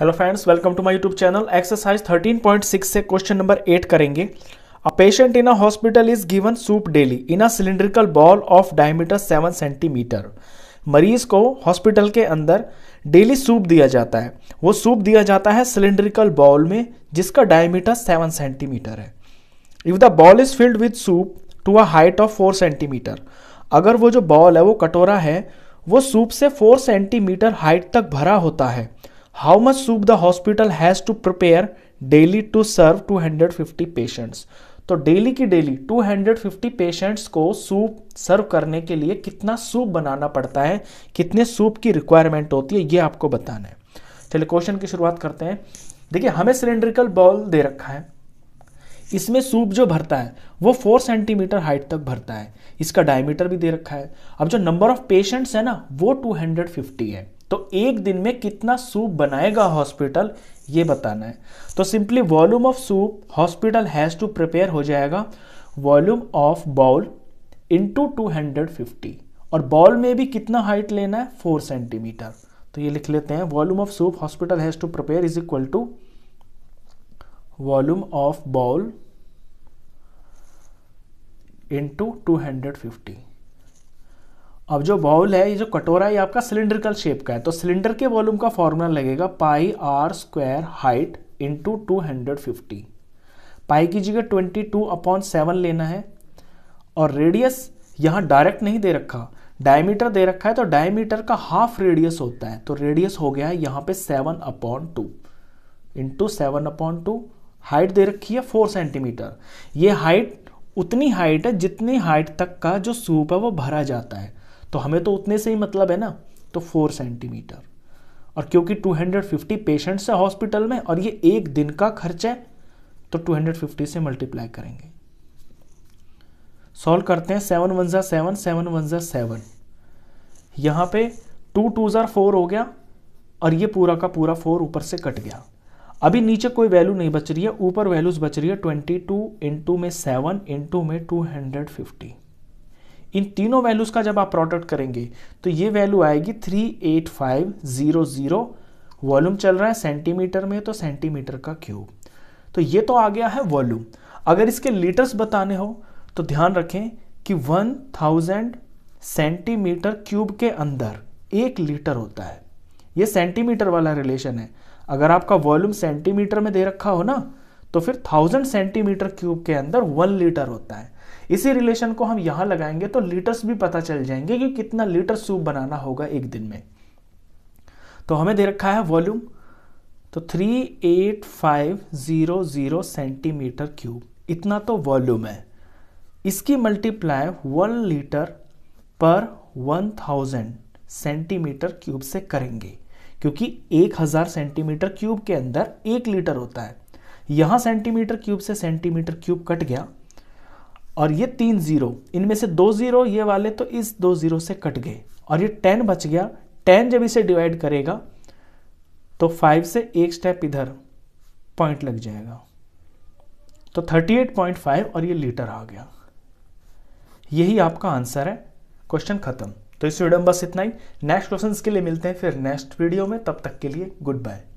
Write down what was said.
hello friends welcome to my YouTube channel exercise 13.6 से question number eight करेंगे a patient in a hospital is given soup daily in a cylindrical bowl of diameter seven centimeter मरीज को hospital के अंदर daily soup दिया जाता है वो सूप दिया जाता है सिलेंड्रिकल बॉल में जिसका डायमीटर सेवन सेंटीमीटर है if the bowl is filled with soup to a height of four centimeter अगर वो जो बॉल है वो कटोरा है वो सूप से फोर सेंटीमीटर हाइट तक भरा होता है how much soup the hospital has daily prepare daily to serve 250 patients तो डेली की डेली 250 पेशेंट्स को सूप सर्व करने के लिए कितना सूप बनाना पड़ता है कितने सूप की रिक्वायरमेंट होती है ये आपको बताना है चलिए क्वेश्चन की शुरुआत करते हैं देखिए हमें सिलेंड्रिकल बॉल दे रखा है इसमें सूप जो भरता है वो फोर सेंटीमीटर हाइट तक भरता है इसका डायमीटर भी दे रखा है अब जो नंबर ऑफ पेशेंट्स है ना वो 250 है तो एक दिन में कितना सूप बनाएगा हॉस्पिटल ये बताना है तो simply volume of soup hospital has to prepare हो जाएगा volume of bowl into two hundred fifty और बॉल में भी कितना हाइट लेना है फोर सेंटीमीटर तो ये लिख लेते हैं volume of soup hospital has to prepare is equal to volume of bowl into two hundred fifty अब जो बाउल है ये जो कटोरा है ये आपका सिलेंड्रिकल शेप का है तो सिलेंडर के वॉल्यूम का फॉर्मूला लगेगा pi r square height into two hundred fifty pi की जगह ट्वेंटी टू अपॉन सेवन लेना है और रेडियस यहाँ डायरेक्ट नहीं दे रखा डायमीटर दे रखा है तो डायमीटर का हाफ रेडियस होता है तो रेडियस हो गया है यहाँ पे seven upon two into seven upon two height दे रखी है फोर सेंटीमीटर ये हाइट उतनी हाइट है जितनी हाइट तक का जो सूप है वो भरा जाता है तो हमें तो उतने से ही मतलब है ना तो फोर सेंटीमीटर और क्योंकि 250 पेशेंट्स है हॉस्पिटल में और ये एक दिन का खर्च है तो 250 से मल्टीप्लाई करेंगे सॉल्व करते हैं सेवन वन ज़ा सेवन सेवन वन ज़ा सेवन यहाँ पे टू टू ज़ार फोर हो गया और ये पूरा का पूरा फोर ऊपर से कट गया अभी नीचे कोई वैल्यू नहीं बच रही है ऊपर वैल्यूज़ बच रही है ट्वेंटी टू इंटू में सेवन इंटू में टू हंड्रेड फिफ्टी इन तीनों वैल्यूज़ का जब आप प्रोडक्ट करेंगे तो ये वैल्यू आएगी three eight five zero zero volume चल रहा है सेंटीमीटर में तो सेंटीमीटर का क्यूब तो ये तो आ गया है वॉल्यूम अगर इसके लीटर्स बताने हो तो ध्यान रखें कि वन थाउजेंड सेंटीमीटर क्यूब के अंदर एक लीटर होता है ये सेंटीमीटर वाला रिलेशन है अगर आपका वॉल्यूम सेंटीमीटर में दे रखा हो ना तो फिर थाउजेंड सेंटीमीटर क्यूब के अंदर वन लीटर होता है इसी रिलेशन को हम यहां लगाएंगे तो लीटर्स भी पता चल जाएंगे कि कितना लीटर सूप बनाना होगा एक दिन में तो हमें दे रखा है वॉल्यूम तो three eight five zero zero centimetre cube इतना तो वॉल्यूम है इसकी मल्टीप्लाई वन लीटर पर वन थाउजेंड सेंटीमीटर क्यूब से करेंगे क्योंकि एक हज़ार सेंटीमीटर क्यूब के अंदर एक लीटर होता है यहां सेंटीमीटर क्यूब से सेंटीमीटर क्यूब कट गया और ये तीन जीरो इनमें से दो जीरो ये वाले तो इस दो जीरो से कट गए और ये टेन बच गया टेन जब इसे डिवाइड करेगा तो फाइव से एक स्टेप इधर पॉइंट लग जाएगा तो थर्टी एट पॉइंट फाइव और ये लीटर आ गया यही आपका आंसर है क्वेश्चन खत्म तो इस वीडियो में बस इतना ही नेक्स्ट क्वेश्चन के लिए मिलते हैं फिर नेक्स्ट वीडियो में तब तक के लिए गुड बाय